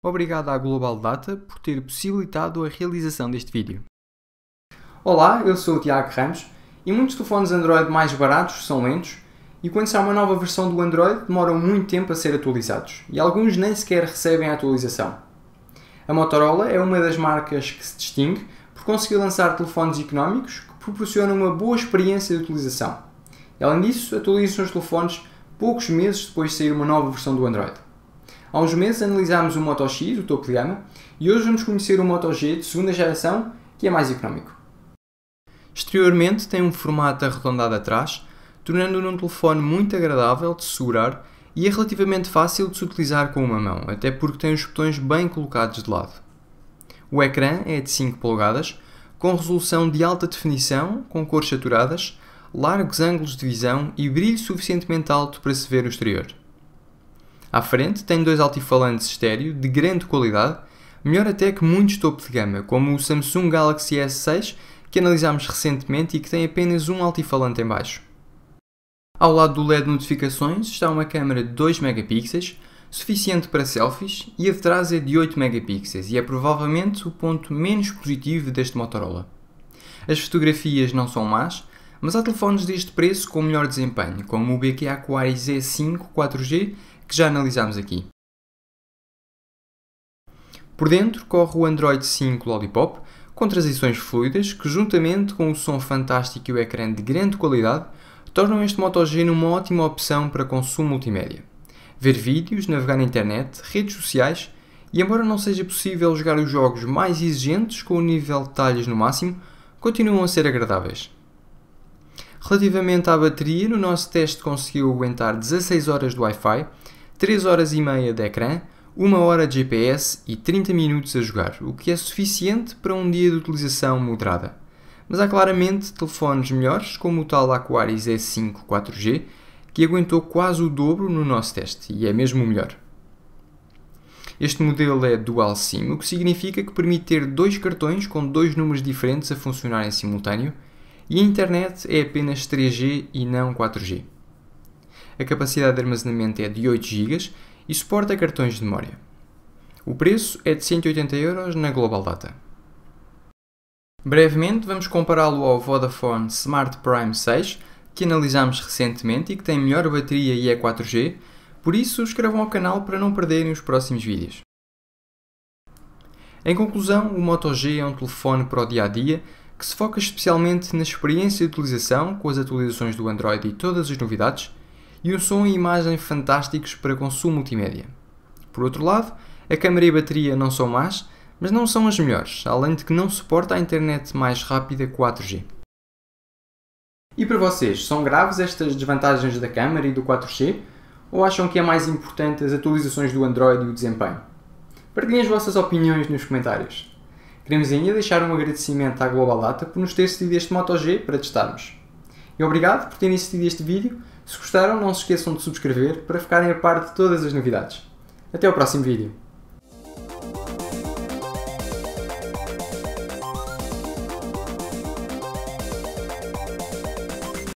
Obrigado à Global Data por ter possibilitado a realização deste vídeo. Olá, eu sou o Tiago Ramos e muitos telefones Android mais baratos são lentos e quando sai uma nova versão do Android demoram muito tempo a ser atualizados e alguns nem sequer recebem a atualização. A Motorola é uma das marcas que se distingue por conseguir lançar telefones económicos que proporcionam uma boa experiência de utilização. E, além disso, atualizam os telefones poucos meses depois de sair uma nova versão do Android. Há uns meses analisámos o Moto X, o topo de gama, e hoje vamos conhecer o Moto G de segunda geração, que é mais económico. Exteriormente tem um formato arredondado atrás, tornando-o um telefone muito agradável de segurar e é relativamente fácil de se utilizar com uma mão, até porque tem os botões bem colocados de lado. O ecrã é de 5 polegadas, com resolução de alta definição, com cores saturadas, largos ângulos de visão e brilho suficientemente alto para se ver o exterior. À frente tem dois altifalantes estéreo de grande qualidade, melhor até que muitos topo de gama, como o Samsung Galaxy S6 que analisámos recentemente e que tem apenas um altifalante em baixo. Ao lado do LED notificações está uma câmera de 2 megapixels, suficiente para selfies, e a de trás é de 8 megapixels e é provavelmente o ponto menos positivo deste Motorola. As fotografias não são más, mas há telefones deste preço com melhor desempenho, como o BQ Aquari Z5 4G, que já analisámos aqui. Por dentro corre o Android 5 Lollipop, com transições fluidas que, juntamente com o som fantástico e o ecrã de grande qualidade, tornam este Moto G numa ótima opção para consumo multimédia. Ver vídeos, navegar na internet, redes sociais e, embora não seja possível jogar os jogos mais exigentes com o nível de detalhes no máximo, continuam a ser agradáveis. Relativamente à bateria, no nosso teste conseguiu aguentar 16 horas de Wi-Fi, 3 horas e meia de ecrã, 1 hora de GPS e 30 minutos a jogar, o que é suficiente para um dia de utilização moderada. Mas há claramente telefones melhores, como o tal Aquaris E5 4G, que aguentou quase o dobro no nosso teste, e é mesmo o melhor. Este modelo é dual SIM, o que significa que permite ter dois cartões com dois números diferentes a funcionar em simultâneo e a internet é apenas 3G e não 4G. A capacidade de armazenamento é de 8 GB e suporta cartões de memória. O preço é de 180 euros na Global Data. Brevemente vamos compará-lo ao Vodafone Smart Prime 6, que analisámos recentemente e que tem melhor bateria e é 4G, por isso inscrevam ao canal para não perderem os próximos vídeos. Em conclusão, o Moto G é um telefone para o dia a dia que se foca especialmente na experiência de utilização com as atualizações do Android e todas as novidades, e um som e imagem fantásticos para consumo multimédia. Por outro lado, a câmera e a bateria não são más, mas não são as melhores, além de que não suporta a internet mais rápida 4G. E para vocês, são graves estas desvantagens da câmera e do 4G? Ou acham que é mais importante as atualizações do Android e o desempenho? Partilhem as vossas opiniões nos comentários. Queremos ainda deixar um agradecimento à Globalata por nos ter cedido este Moto G para testarmos. E obrigado por terem assistido este vídeo. Se gostaram, não se esqueçam de subscrever para ficarem a par de todas as novidades. Até ao próximo vídeo.